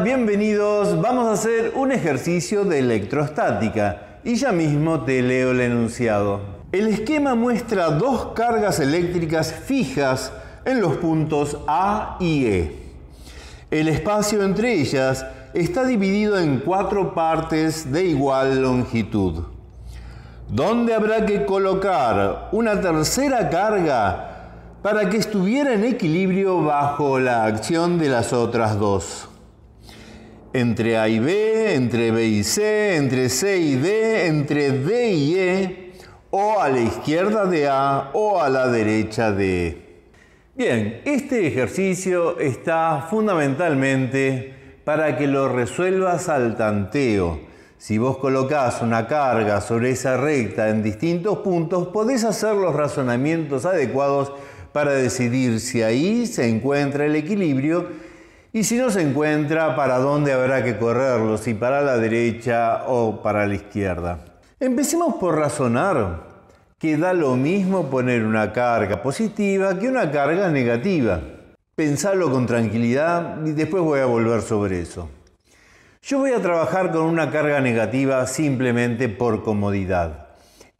bienvenidos. Vamos a hacer un ejercicio de electrostática y ya mismo te leo el enunciado. El esquema muestra dos cargas eléctricas fijas en los puntos A y E. El espacio entre ellas está dividido en cuatro partes de igual longitud, donde habrá que colocar una tercera carga para que estuviera en equilibrio bajo la acción de las otras dos entre A y B, entre B y C, entre C y D, entre D y E, o a la izquierda de A o a la derecha de E. Bien, este ejercicio está fundamentalmente para que lo resuelvas al tanteo. Si vos colocás una carga sobre esa recta en distintos puntos, podés hacer los razonamientos adecuados para decidir si ahí se encuentra el equilibrio y si no se encuentra, para dónde habrá que correrlo, si para la derecha o para la izquierda. Empecemos por razonar que da lo mismo poner una carga positiva que una carga negativa. Pensarlo con tranquilidad y después voy a volver sobre eso. Yo voy a trabajar con una carga negativa simplemente por comodidad.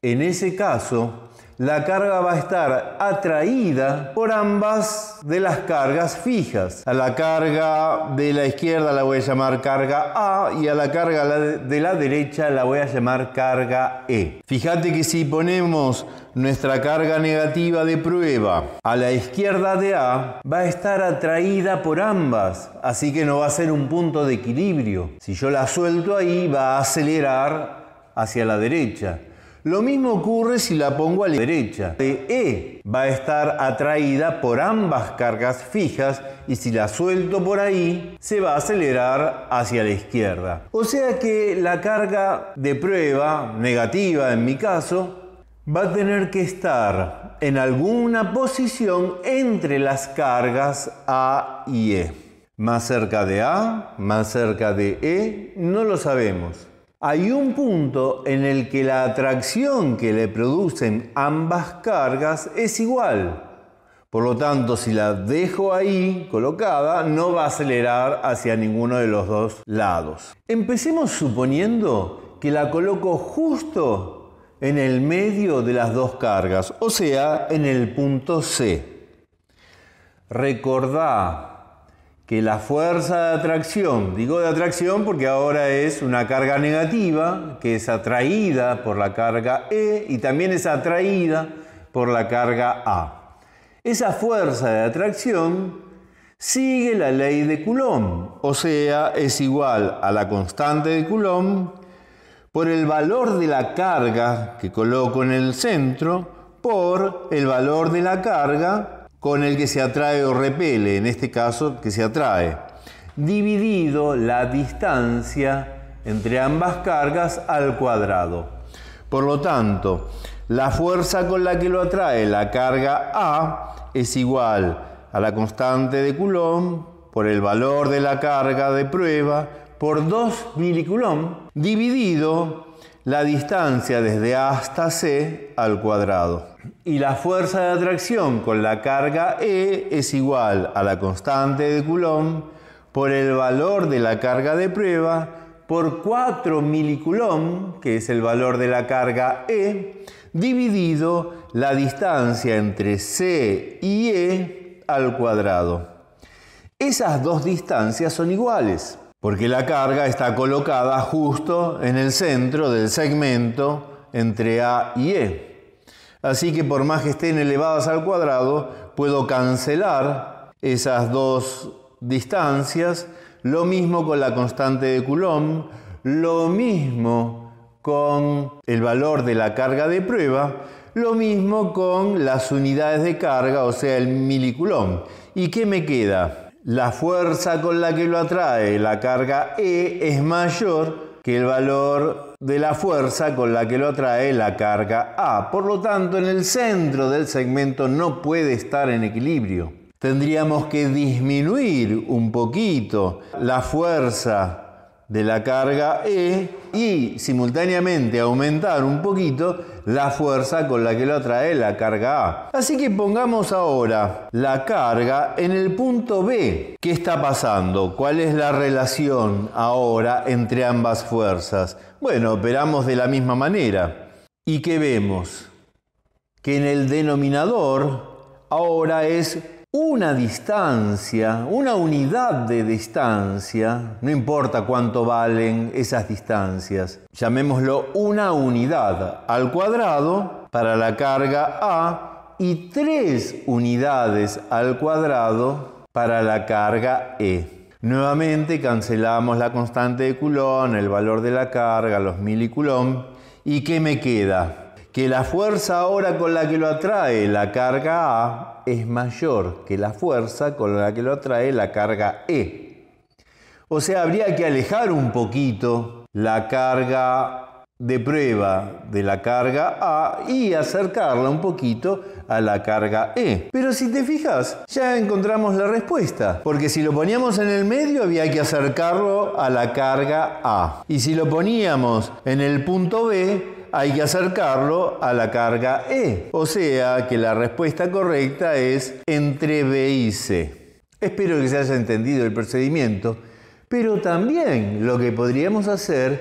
En ese caso, la carga va a estar atraída por ambas de las cargas fijas. A la carga de la izquierda la voy a llamar carga A y a la carga de la derecha la voy a llamar carga E. Fíjate que si ponemos nuestra carga negativa de prueba a la izquierda de A va a estar atraída por ambas, así que no va a ser un punto de equilibrio. Si yo la suelto ahí va a acelerar hacia la derecha. Lo mismo ocurre si la pongo a la derecha. De E va a estar atraída por ambas cargas fijas y si la suelto por ahí se va a acelerar hacia la izquierda. O sea que la carga de prueba, negativa en mi caso, va a tener que estar en alguna posición entre las cargas A y E. Más cerca de A, más cerca de E, no lo sabemos hay un punto en el que la atracción que le producen ambas cargas es igual. Por lo tanto, si la dejo ahí colocada, no va a acelerar hacia ninguno de los dos lados. Empecemos suponiendo que la coloco justo en el medio de las dos cargas, o sea, en el punto C. Recordá que la fuerza de atracción, digo de atracción porque ahora es una carga negativa, que es atraída por la carga E y también es atraída por la carga A. Esa fuerza de atracción sigue la ley de Coulomb, o sea, es igual a la constante de Coulomb por el valor de la carga que coloco en el centro por el valor de la carga con el que se atrae o repele, en este caso que se atrae, dividido la distancia entre ambas cargas al cuadrado. Por lo tanto, la fuerza con la que lo atrae la carga A es igual a la constante de Coulomb por el valor de la carga de prueba por 2 milicoulomb dividido la distancia desde A hasta C al cuadrado. Y la fuerza de atracción con la carga E es igual a la constante de Coulomb por el valor de la carga de prueba por 4 milicoulomb, que es el valor de la carga E, dividido la distancia entre C y E al cuadrado. Esas dos distancias son iguales porque la carga está colocada justo en el centro del segmento entre A y E. Así que por más que estén elevadas al cuadrado, puedo cancelar esas dos distancias, lo mismo con la constante de Coulomb, lo mismo con el valor de la carga de prueba, lo mismo con las unidades de carga, o sea, el miliculón. ¿Y qué me queda? La fuerza con la que lo atrae la carga E es mayor que el valor de la fuerza con la que lo atrae la carga A. Por lo tanto, en el centro del segmento no puede estar en equilibrio. Tendríamos que disminuir un poquito la fuerza de la carga E y simultáneamente aumentar un poquito la fuerza con la que lo atrae la carga A. Así que pongamos ahora la carga en el punto B. ¿Qué está pasando? ¿Cuál es la relación ahora entre ambas fuerzas? Bueno, operamos de la misma manera. ¿Y qué vemos? Que en el denominador ahora es una distancia, una unidad de distancia, no importa cuánto valen esas distancias, llamémoslo una unidad al cuadrado para la carga A y tres unidades al cuadrado para la carga E. Nuevamente cancelamos la constante de Coulomb, el valor de la carga, los milicoulomb, y ¿qué me queda? que la fuerza ahora con la que lo atrae la carga A es mayor que la fuerza con la que lo atrae la carga E. O sea, habría que alejar un poquito la carga de prueba de la carga A y acercarla un poquito a la carga E. Pero si te fijas, ya encontramos la respuesta, porque si lo poníamos en el medio había que acercarlo a la carga A. Y si lo poníamos en el punto B, hay que acercarlo a la carga E. O sea que la respuesta correcta es entre B y C. Espero que se haya entendido el procedimiento, pero también lo que podríamos hacer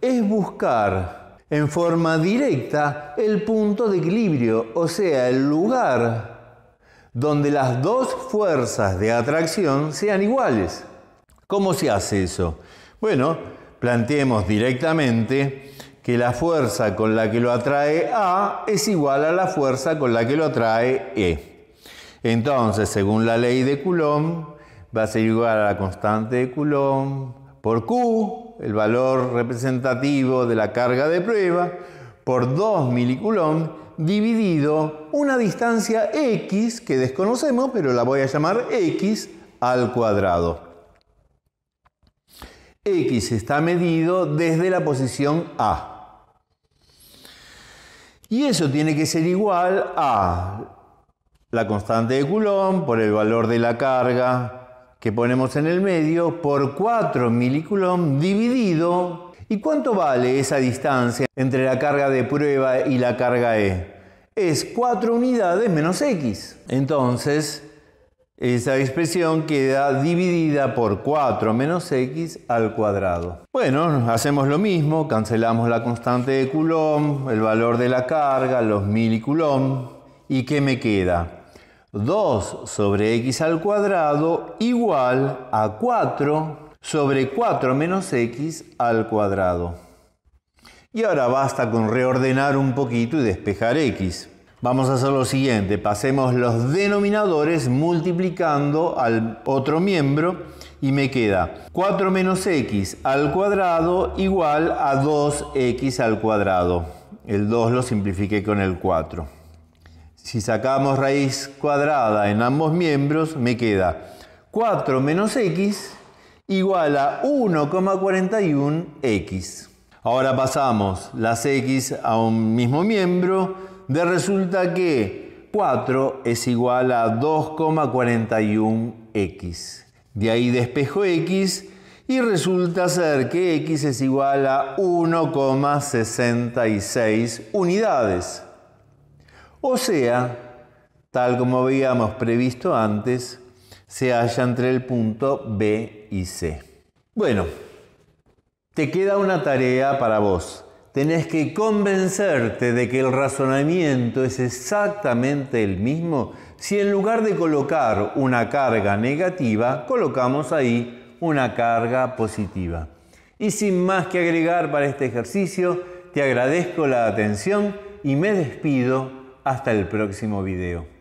es buscar en forma directa el punto de equilibrio, o sea, el lugar donde las dos fuerzas de atracción sean iguales. ¿Cómo se hace eso? Bueno, planteemos directamente que la fuerza con la que lo atrae A es igual a la fuerza con la que lo atrae E. Entonces, según la ley de Coulomb, va a ser igual a la constante de Coulomb por Q, el valor representativo de la carga de prueba, por 2 milicoulomb dividido una distancia x que desconocemos, pero la voy a llamar x al cuadrado x está medido desde la posición A. Y eso tiene que ser igual a la constante de Coulomb por el valor de la carga que ponemos en el medio por 4 milicoulomb dividido. ¿Y cuánto vale esa distancia entre la carga de prueba y la carga E? Es 4 unidades menos X. Entonces, esa expresión queda dividida por 4 menos x al cuadrado. Bueno, hacemos lo mismo, cancelamos la constante de Coulomb, el valor de la carga, los milicoulomb. ¿Y qué me queda? 2 sobre x al cuadrado igual a 4 sobre 4 menos x al cuadrado. Y ahora basta con reordenar un poquito y despejar x. Vamos a hacer lo siguiente, pasemos los denominadores multiplicando al otro miembro y me queda 4 menos x al cuadrado igual a 2x al cuadrado. El 2 lo simplifiqué con el 4. Si sacamos raíz cuadrada en ambos miembros, me queda 4 menos x igual a 1,41x. Ahora pasamos las x a un mismo miembro de resulta que 4 es igual a 2,41x. De ahí despejo x y resulta ser que x es igual a 1,66 unidades. O sea, tal como habíamos previsto antes, se halla entre el punto B y C. Bueno, te queda una tarea para vos tenés que convencerte de que el razonamiento es exactamente el mismo si en lugar de colocar una carga negativa, colocamos ahí una carga positiva. Y sin más que agregar para este ejercicio, te agradezco la atención y me despido hasta el próximo video.